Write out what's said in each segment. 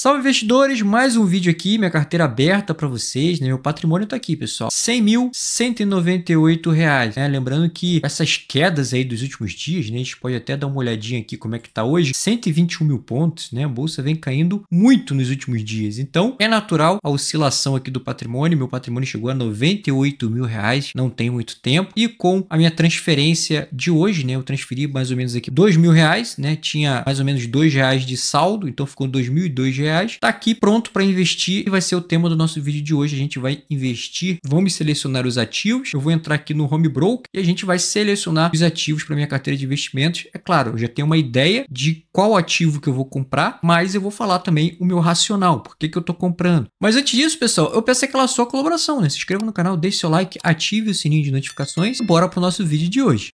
Salve investidores, mais um vídeo aqui, minha carteira aberta para vocês, né? meu patrimônio está aqui pessoal, 100.198 reais, né? lembrando que essas quedas aí dos últimos dias, né? a gente pode até dar uma olhadinha aqui como é que está hoje, 121 mil pontos, né? a bolsa vem caindo muito nos últimos dias, então é natural a oscilação aqui do patrimônio, meu patrimônio chegou a 98 mil reais, não tem muito tempo, e com a minha transferência de hoje, né? eu transferi mais ou menos aqui 2 mil reais, né? tinha mais ou menos 2 reais de saldo, então ficou 2.002 reais, reais. Tá aqui pronto para investir e vai ser o tema do nosso vídeo de hoje. A gente vai investir, vamos selecionar os ativos. Eu vou entrar aqui no Home Broker e a gente vai selecionar os ativos para minha carteira de investimentos. É claro, eu já tenho uma ideia de qual ativo que eu vou comprar, mas eu vou falar também o meu racional, por que, que eu estou comprando. Mas antes disso, pessoal, eu peço aquela sua colaboração, né? Se inscreva no canal, deixe seu like, ative o sininho de notificações e bora pro nosso vídeo de hoje.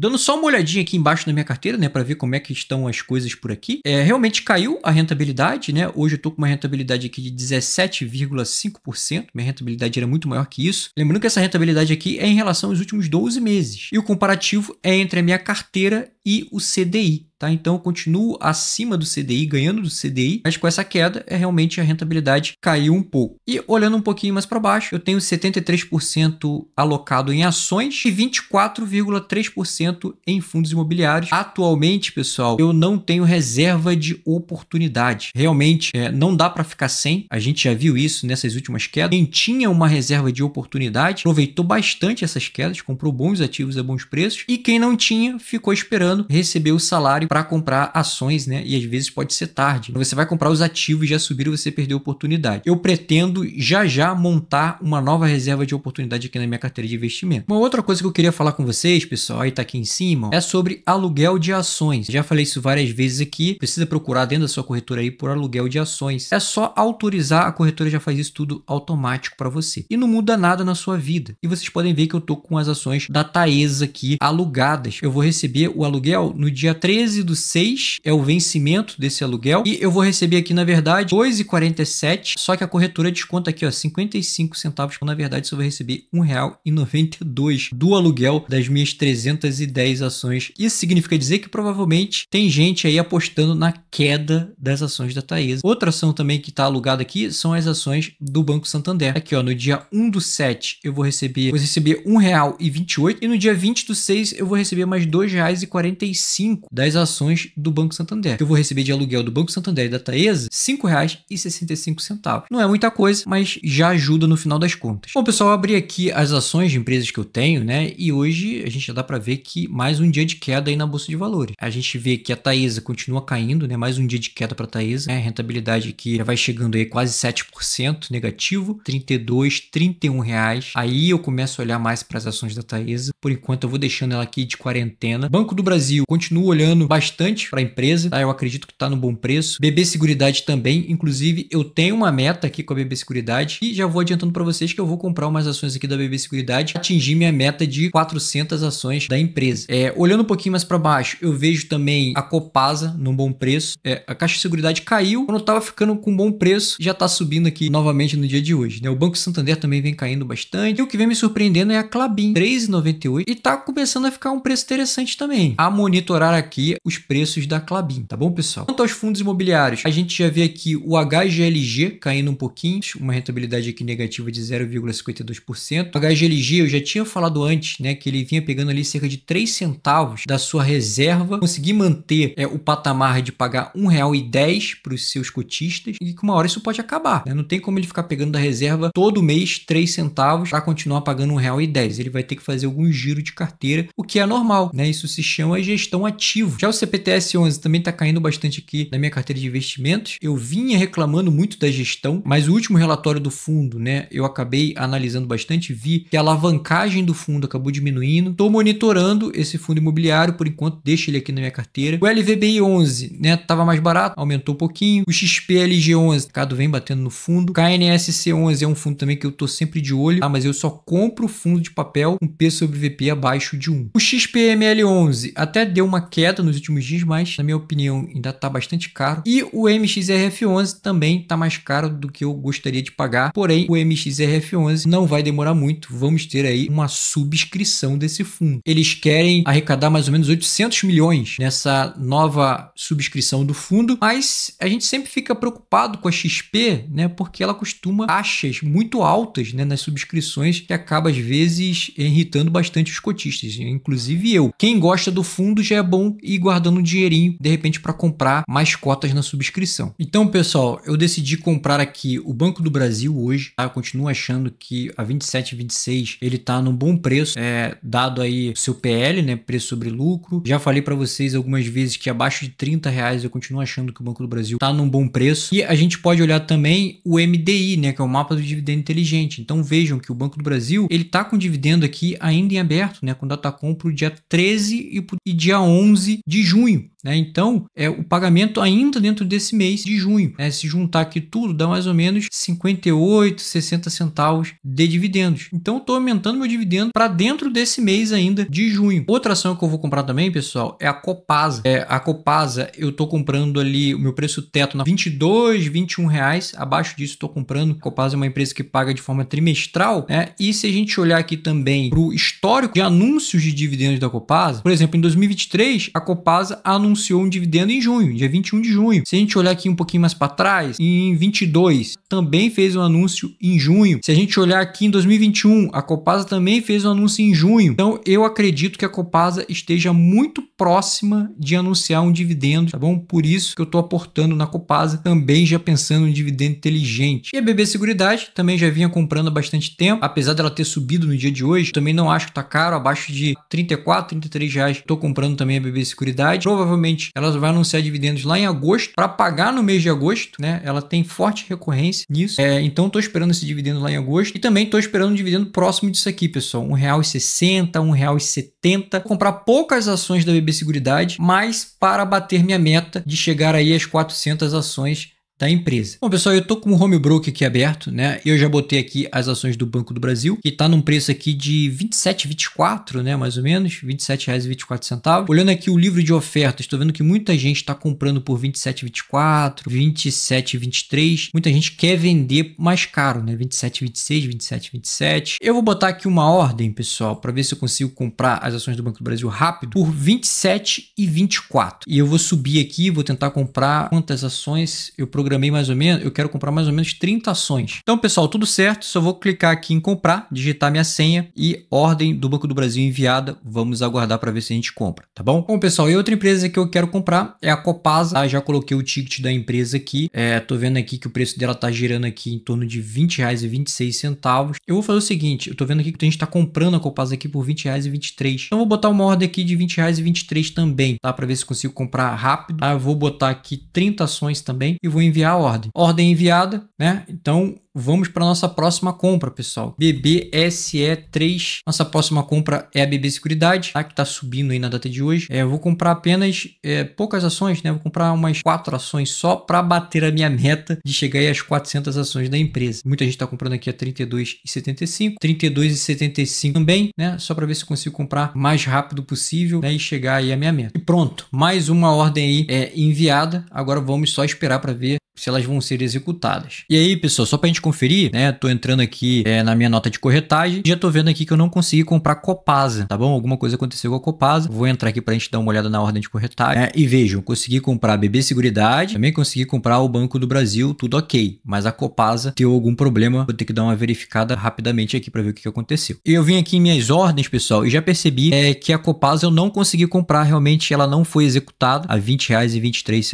Dando só uma olhadinha aqui embaixo na minha carteira, né, para ver como é que estão as coisas por aqui, é, realmente caiu a rentabilidade, né? Hoje eu estou com uma rentabilidade aqui de 17,5%. Minha rentabilidade era muito maior que isso. Lembrando que essa rentabilidade aqui é em relação aos últimos 12 meses. E o comparativo é entre a minha carteira e o CDI. Tá? Então, eu continuo acima do CDI, ganhando do CDI, mas com essa queda, é realmente a rentabilidade caiu um pouco. E olhando um pouquinho mais para baixo, eu tenho 73% alocado em ações e 24,3% em fundos imobiliários. Atualmente, pessoal, eu não tenho reserva de oportunidade. Realmente, é, não dá para ficar sem. A gente já viu isso nessas últimas quedas. Quem tinha uma reserva de oportunidade aproveitou bastante essas quedas, comprou bons ativos a bons preços, e quem não tinha ficou esperando esperando receber o salário para comprar ações, né? E às vezes pode ser tarde. Você vai comprar os ativos já subir, você perdeu a oportunidade. Eu pretendo já já montar uma nova reserva de oportunidade aqui na minha carteira de investimento. Uma outra coisa que eu queria falar com vocês, pessoal, aí tá aqui em cima, é sobre aluguel de ações. Já falei isso várias vezes aqui. Precisa procurar dentro da sua corretora aí por aluguel de ações. É só autorizar, a corretora já faz isso tudo automático para você. E não muda nada na sua vida. E vocês podem ver que eu tô com as ações da Taesa aqui alugadas. Eu vou receber o aluguel aluguel, no dia 13 do 6 é o vencimento desse aluguel e eu vou receber aqui, na verdade, 2,47, só que a corretora desconta aqui, ó, 55 centavos, na verdade você vai receber R$1,92 do aluguel das minhas 310 ações. Isso significa dizer que provavelmente tem gente aí apostando na queda das ações da Taesa. Outra ação também que está alugada aqui são as ações do Banco Santander. Aqui, ó, no dia 1 do 7 eu vou receber, vou receber R$1,28 e no dia 20 do 6 eu vou receber mais R$2,40 45 das ações do Banco Santander. Eu vou receber de aluguel do Banco Santander e da Taesa R$ 5,65. Não é muita coisa, mas já ajuda no final das contas. Bom, pessoal, eu abri aqui as ações de empresas que eu tenho, né? E hoje a gente já dá para ver que mais um dia de queda aí na bolsa de valores. A gente vê que a Taesa continua caindo, né? Mais um dia de queda para a Taesa, né? Rentabilidade aqui já vai chegando aí quase 7% negativo, 32, 31 reais. Aí eu começo a olhar mais para as ações da Taesa. Por enquanto eu vou deixando ela aqui de quarentena. Banco do Brasil Brasil, continuo olhando bastante para a empresa, tá? Eu acredito que está no bom preço. BB Seguridade também, inclusive eu tenho uma meta aqui com a BB Seguridade e já vou adiantando para vocês que eu vou comprar umas ações aqui da BB Seguridade, atingir minha meta de 400 ações da empresa. É, olhando um pouquinho mais para baixo, eu vejo também a Copasa num bom preço. É, a Caixa de Seguridade caiu, quando estava ficando com um bom preço, já está subindo aqui novamente no dia de hoje. Né? O Banco Santander também vem caindo bastante. E o que vem me surpreendendo é a Clabin, 3,98 e está começando a ficar um preço interessante também. A monitorar aqui os preços da Clabin, tá bom, pessoal? Quanto aos fundos imobiliários, a gente já vê aqui o HGLG caindo um pouquinho, uma rentabilidade aqui negativa de 0,52%. O HGLG eu já tinha falado antes, né, que ele vinha pegando ali cerca de 3 centavos da sua reserva, conseguir manter é, o patamar de pagar R$ 1,10 para os seus cotistas e que uma hora isso pode acabar, né? Não tem como ele ficar pegando da reserva todo mês 3 centavos para continuar pagando R$ 1,10. Ele vai ter que fazer algum giro de carteira, o que é normal, né? Isso se chama gestão ativo. Já o CPTS 11 também está caindo bastante aqui na minha carteira de investimentos. Eu vinha reclamando muito da gestão, mas o último relatório do fundo, né, eu acabei analisando bastante, vi que a alavancagem do fundo acabou diminuindo. Estou monitorando esse fundo imobiliário por enquanto, deixo ele aqui na minha carteira. O LVBI 11, né, tava mais barato, aumentou um pouquinho. O XPLG 11, cada vem batendo no fundo. KNSC 11 é um fundo também que eu estou sempre de olho, ah, mas eu só compro fundo de papel com P sobre VP abaixo de 1. O XPML 11, a até deu uma queda nos últimos dias, mas na minha opinião ainda está bastante caro. E o MXRF11 também está mais caro do que eu gostaria de pagar. Porém, o MXRF11 não vai demorar muito. Vamos ter aí uma subscrição desse fundo. Eles querem arrecadar mais ou menos 800 milhões nessa nova subscrição do fundo, mas a gente sempre fica preocupado com a XP, né? Porque ela costuma taxas muito altas né, nas subscrições que acaba às vezes irritando bastante os cotistas, inclusive eu. Quem gosta do fundo fundo, já é bom ir guardando um dinheirinho, de repente, para comprar mais cotas na subscrição. Então, pessoal, eu decidi comprar aqui o Banco do Brasil hoje. Tá? Eu continuo achando que a 27,26 ele tá num bom preço, é, dado aí seu PL, né? Preço sobre lucro. Já falei para vocês algumas vezes que abaixo de 30 reais eu continuo achando que o Banco do Brasil tá num bom preço. E a gente pode olhar também o MDI, né? Que é o mapa do dividendo inteligente. Então vejam que o Banco do Brasil ele tá com dividendo aqui ainda em aberto, né? Com data compra o dia 13 e e dia 11 de junho. Né? Então, é o pagamento ainda dentro desse mês de junho. Né? Se juntar aqui tudo, dá mais ou menos 58, 60 centavos de dividendos. Então, estou aumentando meu dividendo para dentro desse mês ainda de junho. Outra ação que eu vou comprar também, pessoal, é a Copasa. É, a Copasa, eu estou comprando ali o meu preço teto na 22, 21 reais. Abaixo disso, estou comprando. A Copasa é uma empresa que paga de forma trimestral. Né? E se a gente olhar aqui também para o histórico de anúncios de dividendos da Copasa, por exemplo, em 2023, a Copasa anunciou anunciou um dividendo em junho, dia 21 de junho. Se a gente olhar aqui um pouquinho mais para trás, em 22 também fez um anúncio em junho. Se a gente olhar aqui em 2021, a Copasa também fez um anúncio em junho. Então eu acredito que a Copasa esteja muito próxima de anunciar um dividendo, tá bom? Por isso que eu estou aportando na Copasa, também já pensando em dividendo inteligente. E a BB Seguridade também já vinha comprando há bastante tempo, apesar dela ter subido no dia de hoje, também não acho que está caro, abaixo de 34, 33 reais. Estou comprando também a BB Seguridade. Provavelmente provavelmente ela vai anunciar dividendos lá em agosto para pagar no mês de agosto, né? Ela tem forte recorrência nisso. É, então estou esperando esse dividendo lá em agosto e também estou esperando um dividendo próximo disso aqui, pessoal, R$ 1,60, R$ 1,70. comprar poucas ações da BB Seguridade, mas para bater minha meta de chegar aí às 400 ações da empresa. Bom, pessoal, eu tô com o home broker aqui aberto, né? Eu já botei aqui as ações do Banco do Brasil, que tá num preço aqui de 27,24, né, mais ou menos, R$ 27,24. Olhando aqui o livro de ofertas, tô vendo que muita gente está comprando por 27,24, 27,23. Muita gente quer vender mais caro, né? 27,26, 27,27. Eu vou botar aqui uma ordem, pessoal, para ver se eu consigo comprar as ações do Banco do Brasil rápido por 27 e 24. E eu vou subir aqui, vou tentar comprar quantas ações eu programei programei mais ou menos, eu quero comprar mais ou menos 30 ações. Então, pessoal, tudo certo, só vou clicar aqui em comprar, digitar minha senha e ordem do Banco do Brasil enviada, vamos aguardar para ver se a gente compra, tá bom? Bom, pessoal, e outra empresa que eu quero comprar é a Copasa, ah, já coloquei o ticket da empresa aqui, é, tô vendo aqui que o preço dela tá girando aqui em torno de R$ 20,26. Eu vou fazer o seguinte, eu tô vendo aqui que a gente tá comprando a Copasa aqui por R$ 20,23. Então, vou botar uma ordem aqui de R$ 20,23 também, tá? Para ver se consigo comprar rápido. Ah, Eu vou botar aqui 30 ações também e vou enviar enviar a ordem. Ordem enviada, né? Então vamos para nossa próxima compra, pessoal. BBSE3. Nossa próxima compra é a BB Seguridade, tá? que está subindo aí na data de hoje. É, eu vou comprar apenas é, poucas ações, né? Vou comprar umas quatro ações só para bater a minha meta de chegar aí às 400 ações da empresa. Muita gente está comprando aqui a 32,75, 32,75 também, né? Só para ver se consigo comprar mais rápido possível né? e chegar aí à minha meta. E pronto, mais uma ordem aí é, enviada. Agora vamos só esperar para ver se elas vão ser executadas. E aí, pessoal, só para a gente conferir, né? Tô entrando aqui é, na minha nota de corretagem, já tô vendo aqui que eu não consegui comprar Copasa, tá bom? Alguma coisa aconteceu com a Copasa. Vou entrar aqui para a gente dar uma olhada na ordem de corretagem né? e vejam, consegui comprar a BB Seguridade, também consegui comprar o Banco do Brasil, tudo ok. Mas a Copasa deu algum problema, vou ter que dar uma verificada rapidamente aqui para ver o que, aconteceu. E Eu vim aqui em minhas ordens, pessoal, e já percebi é, que a Copasa eu não consegui comprar, realmente ela não foi executada a R$ 20,23.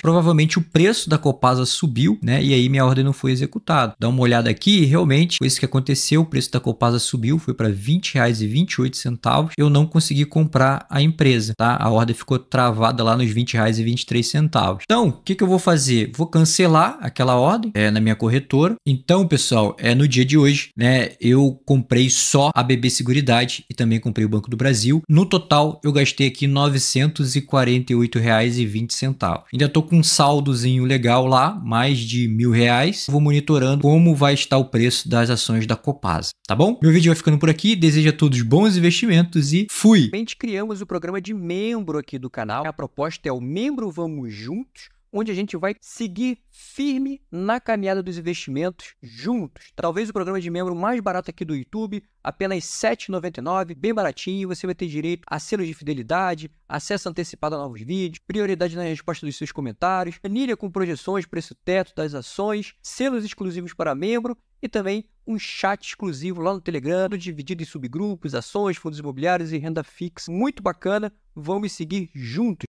Provavelmente o preço da Copasa Copasa subiu, né? E aí minha ordem não foi executada. Dá uma olhada aqui, realmente foi isso que aconteceu. O preço da Copasa subiu, foi para R$ 20,28. Eu não consegui comprar a empresa, tá? A ordem ficou travada lá nos R$ 20,23. Então, o que, que eu vou fazer? Vou cancelar aquela ordem é, na minha corretora. Então, pessoal, é no dia de hoje, né? Eu comprei só a BB Seguridade e também comprei o Banco do Brasil. No total, eu gastei aqui R$ 948,20. Ainda estou com um saldozinho legal lá mais de mil reais. Vou monitorando como vai estar o preço das ações da Copasa, tá bom? Meu vídeo vai ficando por aqui. Desejo a todos bons investimentos e fui! Bem, criamos o programa de membro aqui do canal. A proposta é o membro Vamos Juntos onde a gente vai seguir firme na caminhada dos investimentos juntos. Talvez o programa de membro mais barato aqui do YouTube, apenas R$ 7,99, bem baratinho. Você vai ter direito a selos de fidelidade, acesso antecipado a novos vídeos, prioridade na resposta dos seus comentários, planilha com projeções, preço teto das ações, selos exclusivos para membro e também um chat exclusivo lá no Telegram, dividido em subgrupos, ações, fundos imobiliários e renda fixa. Muito bacana. Vamos seguir juntos.